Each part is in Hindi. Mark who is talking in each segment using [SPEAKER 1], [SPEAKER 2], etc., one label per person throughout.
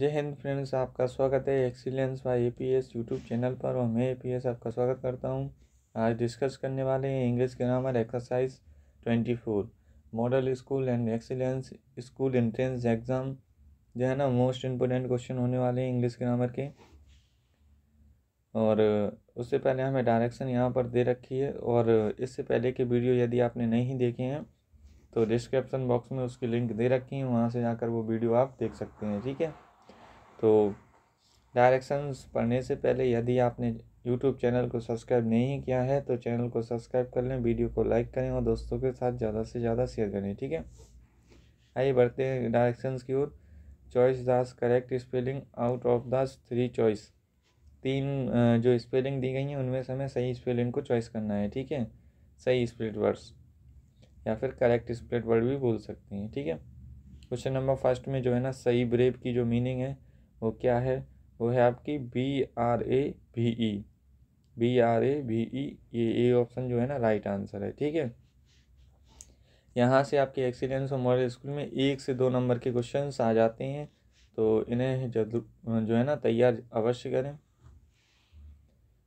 [SPEAKER 1] जय हिंद फ्रेंड्स आपका स्वागत है excellence by APS YouTube channel पर और मैं एपीएस आपका स्वागत करता हूं आज डिस्कस करने वाले हैं English grammar exercise twenty four model school and excellence school entrance exam जो है ना मोस्ट इम्पोर्टेंट क्वेश्चन होने वाले हैं इंग्लिश ग्रामर के और उससे पहले हमें डायरेक्शन यहाँ पर दे रखी है और इससे पहले की वीडियो यदि आपने नहीं देखे हैं तो डिस्क्रिप्सन बॉक्स में उसकी लिंक दे रखी है वहाँ से जाकर वो वीडियो आप देख सकते हैं ठीक है तो डायरेक्शंस पढ़ने से पहले यदि आपने यूट्यूब चैनल को सब्सक्राइब नहीं किया है तो चैनल को सब्सक्राइब कर लें वीडियो को लाइक करें और दोस्तों के साथ ज़्यादा से ज़्यादा शेयर करें ठीक है आइए बढ़ते हैं डायरेक्शंस की ओर choice the correct spelling out of the three choice तीन जो स्पेलिंग दी गई हैं उनमें से हमें सही स्पेलिंग को चॉइस करना है ठीक है सही स्प्लिट वर्ड्स या फिर करेक्ट स्प्लिट वर्ड भी बोल सकते हैं ठीक है क्वेश्चन नंबर फर्स्ट में जो है ना सही ब्रेव की जो मीनिंग है वो क्या है वो है आपकी बी आर ए भी ई बी आर ए भी ई ये ए ऑप्शन जो है ना राइट आंसर है ठीक है यहाँ से आपके एक्सीलेंस और मॉडल स्कूल में एक से दो नंबर के क्वेश्चन आ जाते हैं तो इन्हें जरूर जो है ना तैयार अवश्य करें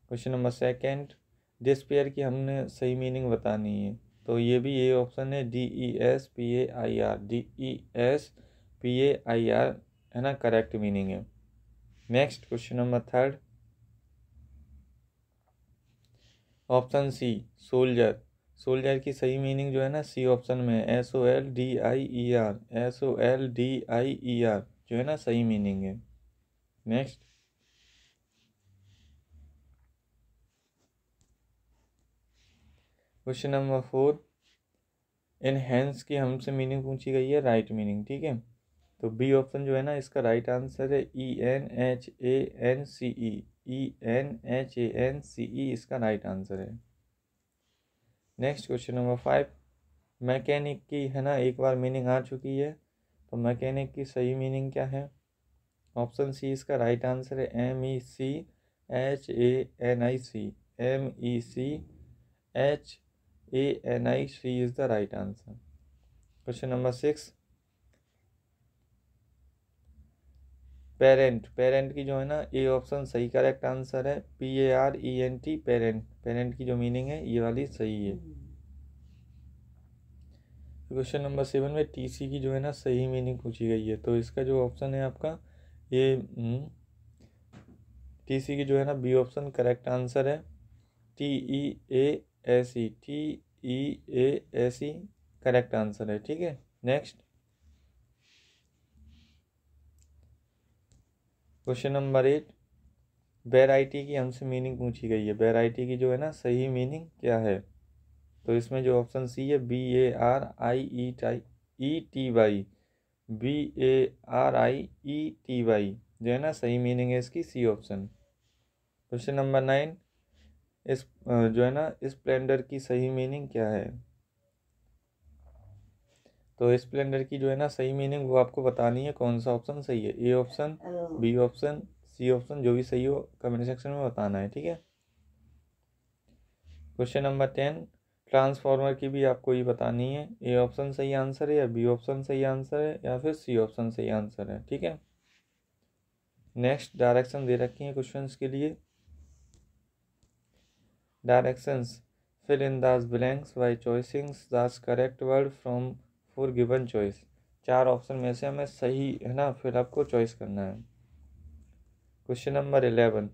[SPEAKER 1] क्वेश्चन नंबर सेकंड डिस्पेयर की हमने सही मीनिंग बतानी है तो ये भी ए ऑप्शन है D E S P A I R D E S P A I R है ना करेक्ट मीनिंग है next question number third option C soldier soldier की सही मीनिंग जो है ना सी ऑप्शन में है S O L D I E R S O L D I E R जो है ना सही मीनिंग है next question number four enhance की हमसे मीनिंग पूछी गई है राइट मीनिंग ठीक है तो बी ऑप्शन जो है ना इसका राइट आंसर है E N H A N C E E N H A N C E इसका राइट आंसर है next question number five mechanic की है ना एक बार मीनिंग आ चुकी है तो मैकेनिक की सही मीनिंग क्या है ऑप्शन सी इसका राइट आंसर है M E C H A N I C M E C H A N I C is the right answer question number six parent parent की जो है ना ये ऑप्शन सही करेक्ट आंसर है P A R E N T parent parent की जो मीनिंग है ये वाली सही है क्वेश्चन नंबर सेवन में टीसी की जो है ना सही मीनिंग पूछी गई है तो इसका जो ऑप्शन है आपका ये टीसी हम्म, की जो है ना बी ऑप्शन करेक्ट आंसर है T E A S E T E A S E correct answer है ठीक है next question number eight variety की हमसे मीनिंग पूछी गई है वेराइटी की जो है ना सही मीनिंग क्या है तो इसमें जो ऑप्शन सी है B A R I E T E T Y B A R I E T Y जो है ना सही मीनिंग है इसकी C option question number nine इस जो है ना स्प्लेंडर की सही मीनिंग क्या है तो स्प्लेंडर की जो है ना सही मीनिंग वो आपको बतानी है कौन सा ऑप्शन सही है A option oh. B option C option जो भी सही हो कमेंट सेक्शन में बताना है ठीक है क्वेश्चन नंबर टेन ट्रांसफार्मर की भी आपको ये बतानी है ए ऑप्शन सही आंसर है या बी ऑप्शन सही आंसर है या फिर सी ऑप्शन सही आंसर है ठीक है नेक्स्ट डायरेक्शन दे रखी है क्वेश्चंस के लिए directions fill in the blanks by choosing the correct word from four given choice चार ऑप्शन में से हमें सही है ना फिर आपको चॉइस करना है question number eleven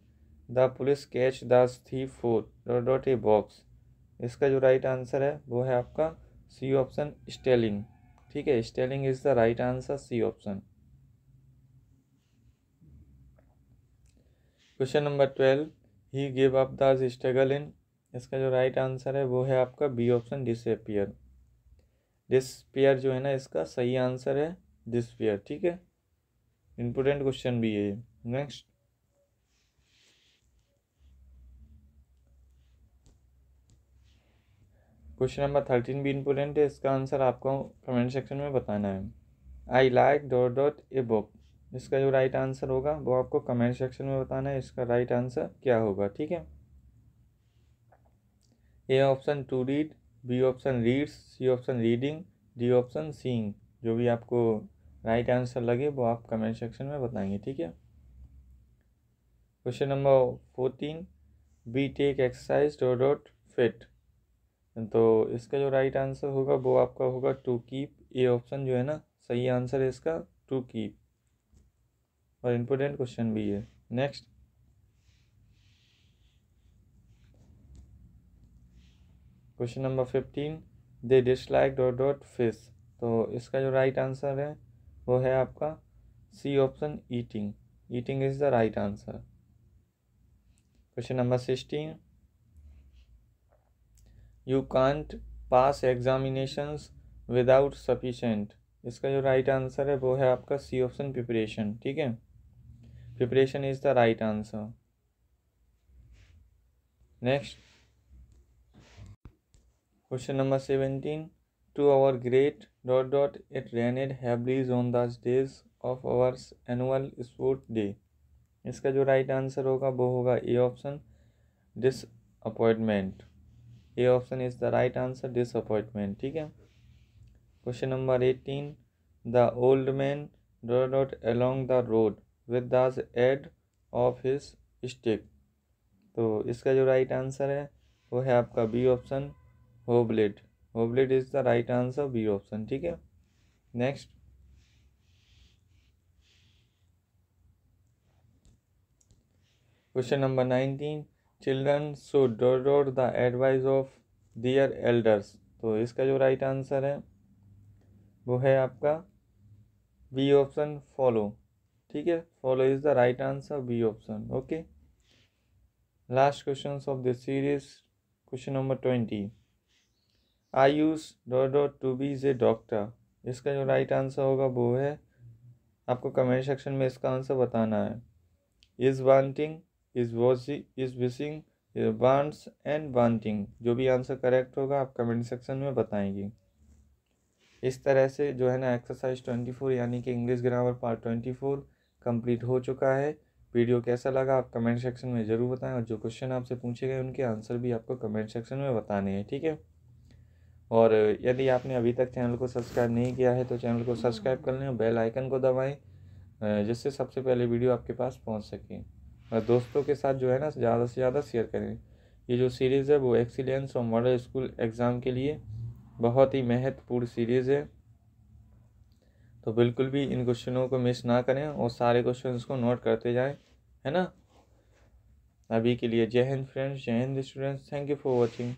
[SPEAKER 1] the police catch the thief for dot dot a box इसका जो राइट right आंसर है वो है आपका सी ऑप्शन स्टेलिंग ठीक है stealing is the right answer C option question number twelve he give up the struggle in इसका जो राइट right आंसर है वो है आपका B option disappear this pair जो है ना इसका सही आंसर है दिस पेयर ठीक है इम्पोर्टेंट क्वेश्चन भी है नेक्स्ट क्वेश्चन नंबर थर्टीन भी इम्पोर्टेंट है इसका आंसर आपको कमेंट सेक्शन में बताना है I like dot dot a book इसका जो राइट आंसर होगा वो आपको कमेंट सेक्शन में बताना है इसका राइट आंसर क्या होगा ठीक है A option to read B option reads C option reading D option seeing जो भी आपको राइट आंसर लगे वो आप कमेंट सेक्शन में बताएंगे ठीक है question number fourteen we take exercise dot dot fit तो इसका जो राइट आंसर होगा वो आपका होगा टू कीप ए ऑप्शन जो है ना सही आंसर है इसका टू कीप और इम्पोर्टेंट क्वेश्चन भी है next question number fifteen they dislike dot dot fish तो इसका जो राइट right आंसर है वो है आपका C option eating eating is the right answer question number sixteen you can't pass examinations without sufficient इसका जो राइट right आंसर है वो है आपका सी ऑप्शन प्रिपरेशन ठीक है preparation is the right answer next question number seventeen to our great dot dot it rained heavily on the days of our annual sport इसका जो राइट आंसर होगा वो होगा A option disappointment A option is the right answer disappointment ठीक है question number eighteen the old man dot dot along the road with the aid of his stick तो इसका जो राइट आंसर है वो है आपका B option hobbled hobbled is the right answer B option ठीक है next question number nineteen children should door door the advice of their elders तो इसका जो राइट आंसर है वो है आपका बी ऑप्शन फॉलो ठीक है follow is the right answer B option okay last question of this series question number twenty I use dot dot to be is a doctor इसका जो राइट आंसर होगा वो है आपको कमेंट सेक्शन में इसका आंसर बताना है is wanting is watching is wishing wants and wanting जो भी आंसर करेक्ट होगा आप कमेंट सेक्शन में बताएंगे इस तरह से जो है ना एक्सरसाइज ट्वेंटी फोर यानी कि English grammar part twenty four complete हो चुका है वीडियो कैसा लगा आप कमेंट सेक्शन में ज़रूर बताएं और जो क्वेश्चन आपसे पूछे गए उनके आंसर भी आपको कमेंट सेक्शन में बताने हैं ठीक है और यदि आपने अभी तक चैनल को सब्सक्राइब नहीं किया है तो चैनल को सब्सक्राइब कर लें और बेल आइकन को दबाएं जिससे सबसे पहले वीडियो आपके पास पहुंच सके और दोस्तों के साथ जो है ना ज़्यादा से ज़्यादा शेयर करें ये जो सीरीज़ है वो एक्सीलेंस और मॉडल स्कूल एग्ज़ाम के लिए बहुत ही महत्वपूर्ण सीरीज़ है तो बिल्कुल भी इन क्वेश्चनों को मिस ना करें और सारे क्वेश्चन को नोट करते जाएँ है ना अभी के लिए जय हिंद फ्रेंड्स जय Hind students thank you for watching